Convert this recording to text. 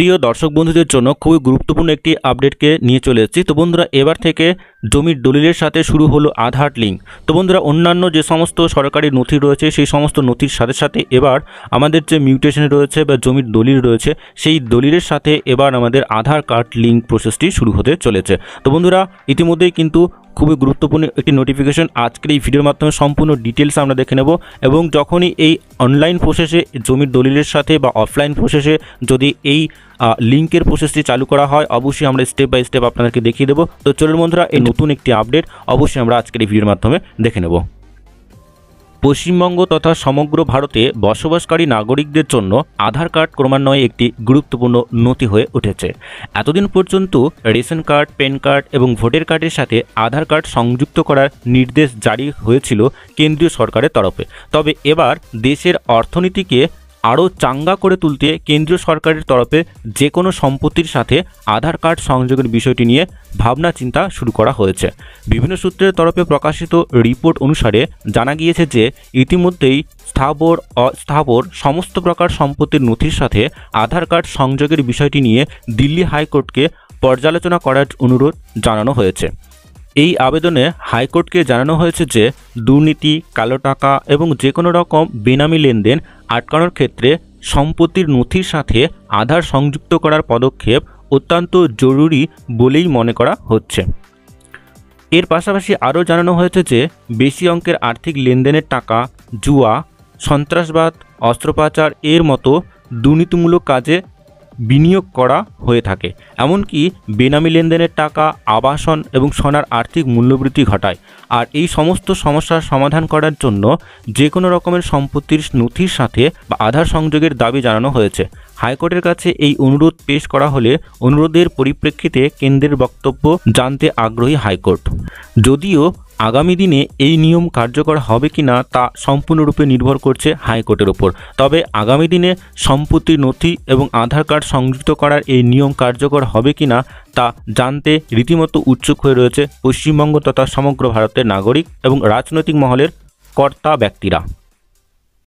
প্রিয় দর্শক বন্ধুদের জন্য খুবই গুরুত্বপূর্ণ একটি আপডেটকে নিয়ে চলে এসেছি তো বন্ধুরা এবার থেকে জমির দলিলের সাথে শুরু হলো আধার লিঙ্ক তো বন্ধুরা অন্যান্য যে সমস্ত সরকারি নথি রয়েছে সেই সমস্ত নথির সাথে সাথে এবার আমাদের যে মিউটেশন রয়েছে বা জমির দলিল রয়েছে সেই দলিলের সাথে এবার আমাদের আধার কার্ড লিঙ্ক প্রসেসটি শুরু হতে চলেছে তো বন্ধুরা ইতিমধ্যেই কিন্তু খুবই গুরুত্বপূর্ণ একটি নোটিফিকেশন আজকের এই ভিডিওর মাধ্যমে সম্পূর্ণ ডিটেলস আমরা দেখে নেব এবং যখনই এই অনলাইন প্রসেসে জমির দলিলের সাথে বা অফলাইন প্রসেসে যদি এই লিঙ্কের প্রসেসটি চালু করা হয় অবশ্যই আমরা স্টেপ বাই স্টেপ আপনাদেরকে দেখিয়ে দেবো তো চলুন বন্ধুরা এই নতুন একটি আপডেট অবশ্যই আমরা আজকের এই ভিডিওর মাধ্যমে দেখে নেব পশ্চিমবঙ্গ তথা সমগ্র ভারতে বসবাসকারী নাগরিকদের জন্য আধার কার্ড ক্রমান্বয়ে একটি গুরুত্বপূর্ণ নথি হয়ে উঠেছে এতদিন পর্যন্ত রেশন কার্ড প্যান কার্ড এবং ভোটার কার্ডের সাথে আধার কার্ড সংযুক্ত করার নির্দেশ জারি হয়েছিল কেন্দ্রীয় সরকারের তরফে তবে এবার দেশের অর্থনীতিকে আরও চাঙ্গা করে তুলতে কেন্দ্রীয় সরকারের তরফে যে কোনো সম্পত্তির সাথে আধার কার্ড সংযোগের বিষয়টি নিয়ে ভাবনা চিন্তা শুরু করা হয়েছে বিভিন্ন সূত্রের তরফে প্রকাশিত রিপোর্ট অনুসারে জানা গিয়েছে যে ইতিমধ্যেই স্থাবর অস্থাবর সমস্ত প্রকার সম্পত্তির নথির সাথে আধার কার্ড সংযোগের বিষয়টি নিয়ে দিল্লি হাইকোর্টকে পর্যালোচনা করার অনুরোধ জানানো হয়েছে এই আবেদনে হাইকোর্টকে জানানো হয়েছে যে দুর্নীতি কালো টাকা এবং যে কোনো রকম বেনামি লেনদেন আটকানোর ক্ষেত্রে সম্পত্তির নথির সাথে আধার সংযুক্ত করার পদক্ষেপ অত্যন্ত জরুরি বলেই মনে করা হচ্ছে এর পাশাপাশি আরও জানানো হয়েছে যে বেশি অঙ্কের আর্থিক লেনদেনের টাকা জুয়া সন্ত্রাসবাদ অস্ত্রপাচার এর মতো দুর্নীতিমূলক কাজে বিনিয়োগ করা হয়ে থাকে এমনকি বেনামি লেনদেনের টাকা আবাসন এবং সোনার আর্থিক মূল্যবৃদ্ধি ঘটায় আর এই সমস্ত সমস্যার সমাধান করার জন্য যে কোনো রকমের সম্পত্তির নথির সাথে বা আধার সংযোগের দাবি জানানো হয়েছে হাইকোর্টের কাছে এই অনুরোধ পেশ করা হলে অনুরোধের পরিপ্রেক্ষিতে কেন্দ্রের বক্তব্য জানতে আগ্রহী হাইকোর্ট যদিও আগামী দিনে এই নিয়ম কার্যকর হবে কি না তা সম্পূর্ণরূপে নির্ভর করছে হাইকোর্টের ওপর তবে আগামী দিনে সম্পত্তির নথি এবং আধার কার্ড সংযুক্ত করার এই নিয়ম কার্যকর হবে কি না তা জানতে রীতিমতো উৎসুক হয়ে রয়েছে পশ্চিমবঙ্গ তথা সমগ্র ভারতের নাগরিক এবং রাজনৈতিক মহলের কর্তা ব্যক্তিরা